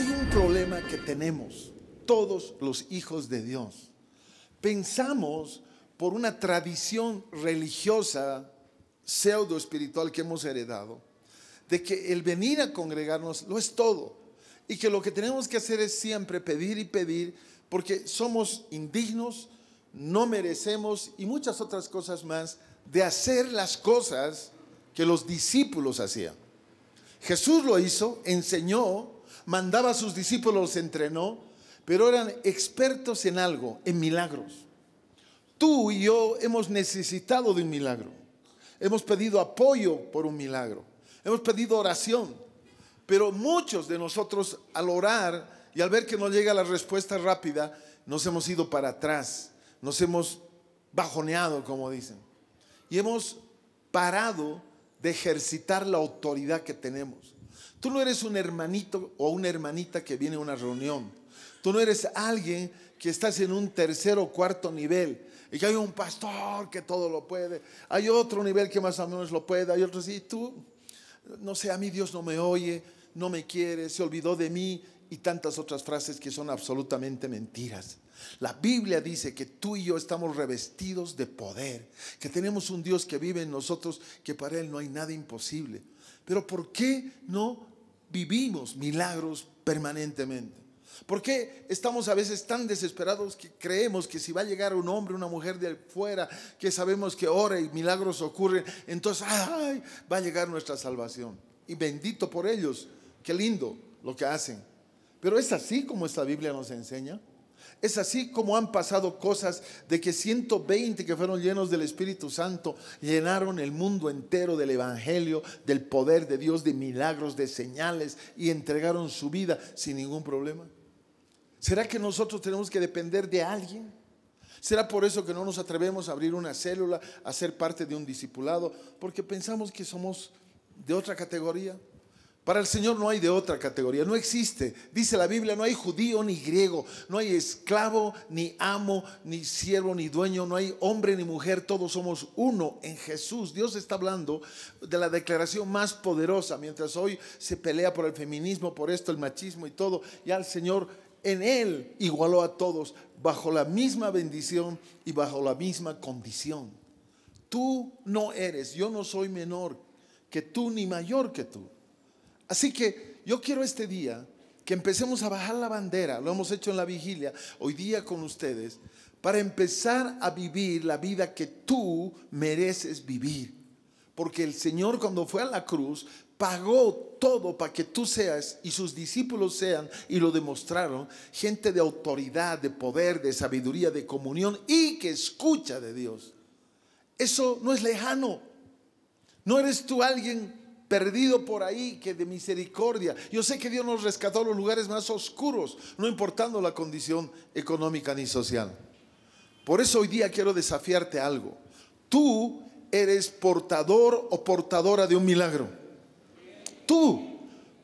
Hay un problema que tenemos todos los hijos de Dios. Pensamos por una tradición religiosa pseudo espiritual que hemos heredado, de que el venir a congregarnos lo es todo y que lo que tenemos que hacer es siempre pedir y pedir porque somos indignos, no merecemos y muchas otras cosas más de hacer las cosas que los discípulos hacían. Jesús lo hizo, enseñó, mandaba a sus discípulos, los entrenó, pero eran expertos en algo, en milagros. Tú y yo hemos necesitado de un milagro. Hemos pedido apoyo por un milagro. Hemos pedido oración. Pero muchos de nosotros al orar y al ver que no llega la respuesta rápida, nos hemos ido para atrás. Nos hemos bajoneado, como dicen. Y hemos parado de ejercitar la autoridad que tenemos. Tú no eres un hermanito o una hermanita que viene a una reunión. Tú no eres alguien que estás en un tercer o cuarto nivel. Y que hay un pastor que todo lo puede. Hay otro nivel que más o menos lo puede. Hay otro y Tú, no sé, a mí Dios no me oye, no me quiere, se olvidó de mí y tantas otras frases que son absolutamente mentiras. La Biblia dice que tú y yo estamos revestidos de poder, que tenemos un Dios que vive en nosotros, que para Él no hay nada imposible. Pero ¿por qué no vivimos milagros permanentemente. ¿Por qué estamos a veces tan desesperados que creemos que si va a llegar un hombre, una mujer de afuera, que sabemos que ora y milagros ocurren, entonces va a llegar nuestra salvación? Y bendito por ellos, qué lindo lo que hacen. Pero es así como esta Biblia nos enseña. Es así como han pasado cosas de que 120 que fueron llenos del Espíritu Santo llenaron el mundo entero del Evangelio, del poder de Dios, de milagros, de señales y entregaron su vida sin ningún problema. ¿Será que nosotros tenemos que depender de alguien? ¿Será por eso que no nos atrevemos a abrir una célula, a ser parte de un discipulado? Porque pensamos que somos de otra categoría. Para el Señor no hay de otra categoría, no existe. Dice la Biblia, no hay judío ni griego, no hay esclavo ni amo, ni siervo ni dueño, no hay hombre ni mujer, todos somos uno en Jesús. Dios está hablando de la declaración más poderosa, mientras hoy se pelea por el feminismo, por esto, el machismo y todo, ya el Señor en Él igualó a todos bajo la misma bendición y bajo la misma condición. Tú no eres, yo no soy menor que tú ni mayor que tú. Así que yo quiero este día que empecemos a bajar la bandera, lo hemos hecho en la vigilia, hoy día con ustedes, para empezar a vivir la vida que tú mereces vivir. Porque el Señor cuando fue a la cruz pagó todo para que tú seas y sus discípulos sean, y lo demostraron, gente de autoridad, de poder, de sabiduría, de comunión y que escucha de Dios. Eso no es lejano. No eres tú alguien perdido por ahí que de misericordia. Yo sé que Dios nos rescató los lugares más oscuros, no importando la condición económica ni social. Por eso hoy día quiero desafiarte algo. Tú eres portador o portadora de un milagro. Tú,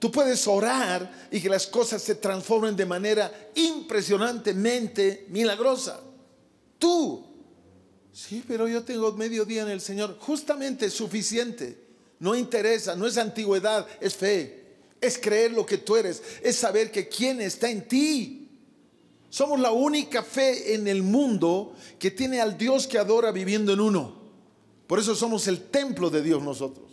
tú puedes orar y que las cosas se transformen de manera impresionantemente milagrosa. Tú. Sí, pero yo tengo medio día en el Señor. Justamente suficiente. No interesa, no es antigüedad, es fe. Es creer lo que tú eres, es saber que quién está en ti. Somos la única fe en el mundo que tiene al Dios que adora viviendo en uno. Por eso somos el templo de Dios nosotros.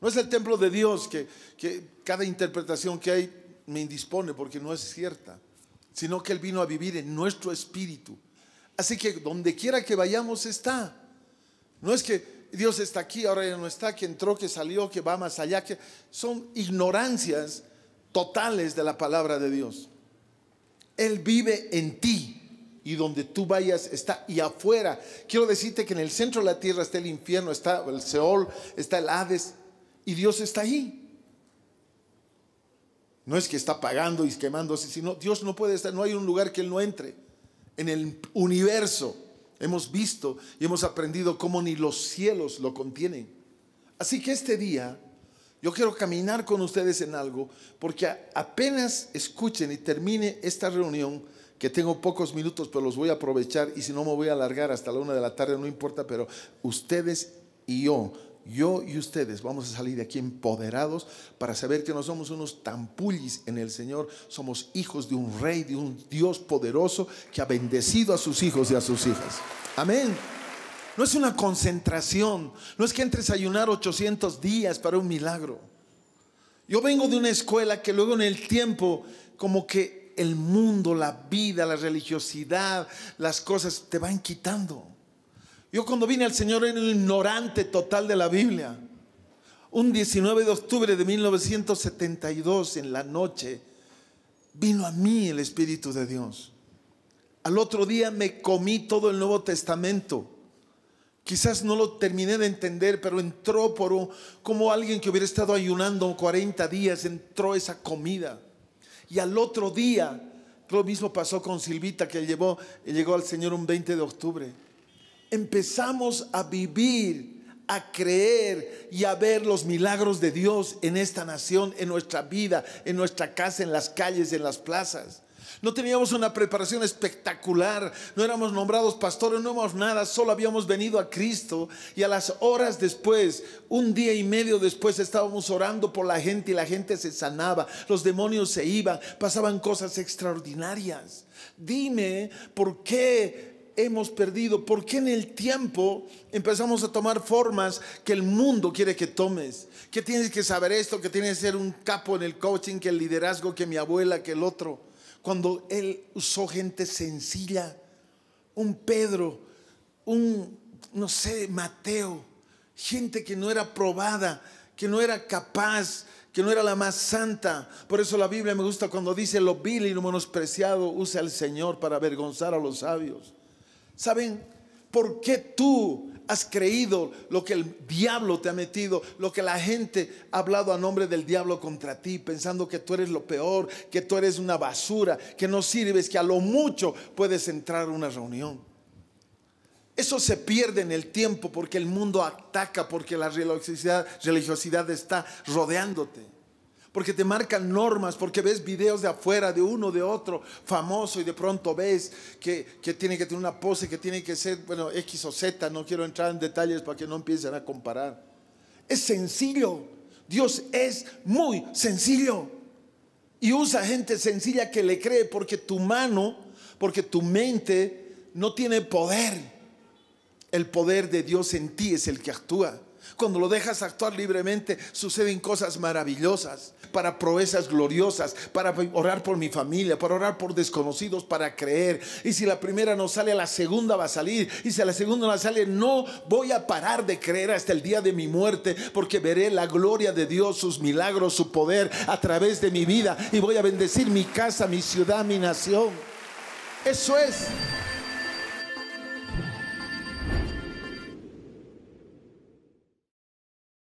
No es el templo de Dios que, que cada interpretación que hay me indispone porque no es cierta, sino que Él vino a vivir en nuestro espíritu. Así que donde quiera que vayamos está. No es que Dios está aquí, ahora ya no está, que entró, que salió, que va más allá, que son ignorancias totales de la palabra de Dios. Él vive en ti y donde tú vayas está y afuera. Quiero decirte que en el centro de la tierra está el infierno, está el Seol, está el Hades y Dios está ahí. No es que está pagando y quemándose, sino Dios no puede estar, no hay un lugar que Él no entre en el universo hemos visto y hemos aprendido cómo ni los cielos lo contienen. Así que este día yo quiero caminar con ustedes en algo, porque apenas escuchen y termine esta reunión, que tengo pocos minutos, pero los voy a aprovechar y si no me voy a alargar hasta la una de la tarde, no importa, pero ustedes y yo, yo y ustedes vamos a salir de aquí empoderados para saber que no somos unos tampullis en el Señor, somos hijos de un rey, de un Dios poderoso que ha bendecido a sus hijos y a sus hijas. Amén. No es una concentración. No es que entres a ayunar 800 días para un milagro. Yo vengo de una escuela que luego en el tiempo, como que el mundo, la vida, la religiosidad, las cosas te van quitando. Yo cuando vine al Señor era un ignorante total de la Biblia. Un 19 de octubre de 1972, en la noche, vino a mí el Espíritu de Dios. Al otro día me comí todo el Nuevo Testamento. Quizás no lo terminé de entender, pero entró por un, como alguien que hubiera estado ayunando 40 días, entró esa comida. Y al otro día, lo mismo pasó con Silvita, que llevó, llegó al Señor un 20 de octubre. Empezamos a vivir, a creer y a ver los milagros de Dios en esta nación, en nuestra vida, en nuestra casa, en las calles, en las plazas. No teníamos una preparación espectacular, no éramos nombrados pastores, no éramos nada, solo habíamos venido a Cristo y a las horas después, un día y medio después estábamos orando por la gente y la gente se sanaba, los demonios se iban, pasaban cosas extraordinarias. Dime por qué hemos perdido? ¿Por qué en el tiempo empezamos a tomar formas que el mundo quiere que tomes? ¿Qué tienes que saber esto, que tienes que ser un capo en el coaching, que el liderazgo, que mi abuela, que el otro cuando Él usó gente sencilla, un Pedro, un, no sé, Mateo, gente que no era probada, que no era capaz, que no era la más santa. Por eso la Biblia me gusta cuando dice, lo vil y lo menospreciado usa el Señor para avergonzar a los sabios. ¿Saben por qué tú has creído lo que el diablo te ha metido, lo que la gente ha hablado a nombre del diablo contra ti, pensando que tú eres lo peor, que tú eres una basura, que no sirves, que a lo mucho puedes entrar a una reunión. Eso se pierde en el tiempo porque el mundo ataca, porque la religiosidad, religiosidad está rodeándote porque te marcan normas, porque ves videos de afuera, de uno, de otro, famoso, y de pronto ves que, que tiene que tener una pose, que tiene que ser, bueno, X o Z, no quiero entrar en detalles para que no empiecen a comparar. Es sencillo, Dios es muy sencillo. Y usa gente sencilla que le cree porque tu mano, porque tu mente no tiene poder. El poder de Dios en ti es el que actúa. Cuando lo dejas actuar libremente, suceden cosas maravillosas, para proezas gloriosas, para orar por mi familia, para orar por desconocidos, para creer. Y si la primera no sale, la segunda va a salir. Y si la segunda no sale, no voy a parar de creer hasta el día de mi muerte, porque veré la gloria de Dios, sus milagros, su poder a través de mi vida. Y voy a bendecir mi casa, mi ciudad, mi nación. Eso es.